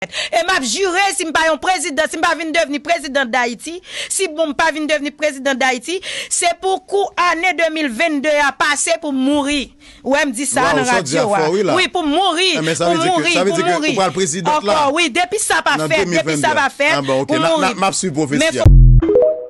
E m ap jure si m pa yon prezident, si m pa vin devini prezident d'Haïti, si bon m pa vin devini prezident d'Haïti, se pou kou anè 2022 a pase pou mouri. Ouè m di sa nan rakyewa. Ouè pou mouri, pou mouri, pou mouri. Enkò, ouè, depi sa pa fè, depi sa pa fè, pou mouri. M ap sui pou vesi ya. M ap sui pou vesi ya.